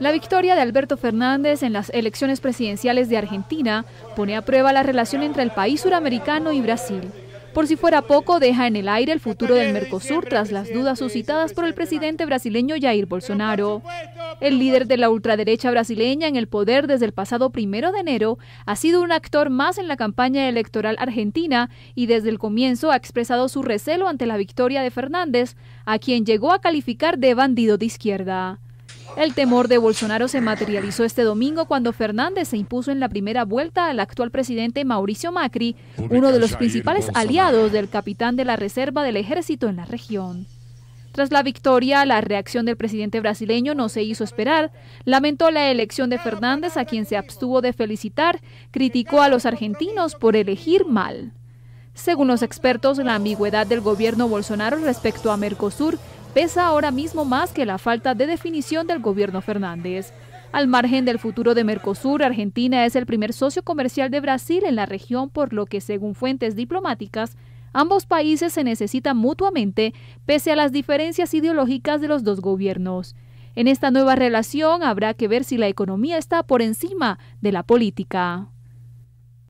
La victoria de Alberto Fernández en las elecciones presidenciales de Argentina pone a prueba la relación entre el país suramericano y Brasil. Por si fuera poco, deja en el aire el futuro del Mercosur tras las dudas suscitadas por el presidente brasileño Jair Bolsonaro. El líder de la ultraderecha brasileña en el poder desde el pasado primero de enero ha sido un actor más en la campaña electoral argentina y desde el comienzo ha expresado su recelo ante la victoria de Fernández, a quien llegó a calificar de bandido de izquierda. El temor de Bolsonaro se materializó este domingo cuando Fernández se impuso en la primera vuelta al actual presidente Mauricio Macri, uno de los principales aliados del capitán de la Reserva del Ejército en la región. Tras la victoria, la reacción del presidente brasileño no se hizo esperar. Lamentó la elección de Fernández, a quien se abstuvo de felicitar, criticó a los argentinos por elegir mal. Según los expertos, la ambigüedad del gobierno Bolsonaro respecto a Mercosur pesa ahora mismo más que la falta de definición del gobierno Fernández. Al margen del futuro de Mercosur, Argentina es el primer socio comercial de Brasil en la región, por lo que, según fuentes diplomáticas, ambos países se necesitan mutuamente, pese a las diferencias ideológicas de los dos gobiernos. En esta nueva relación habrá que ver si la economía está por encima de la política.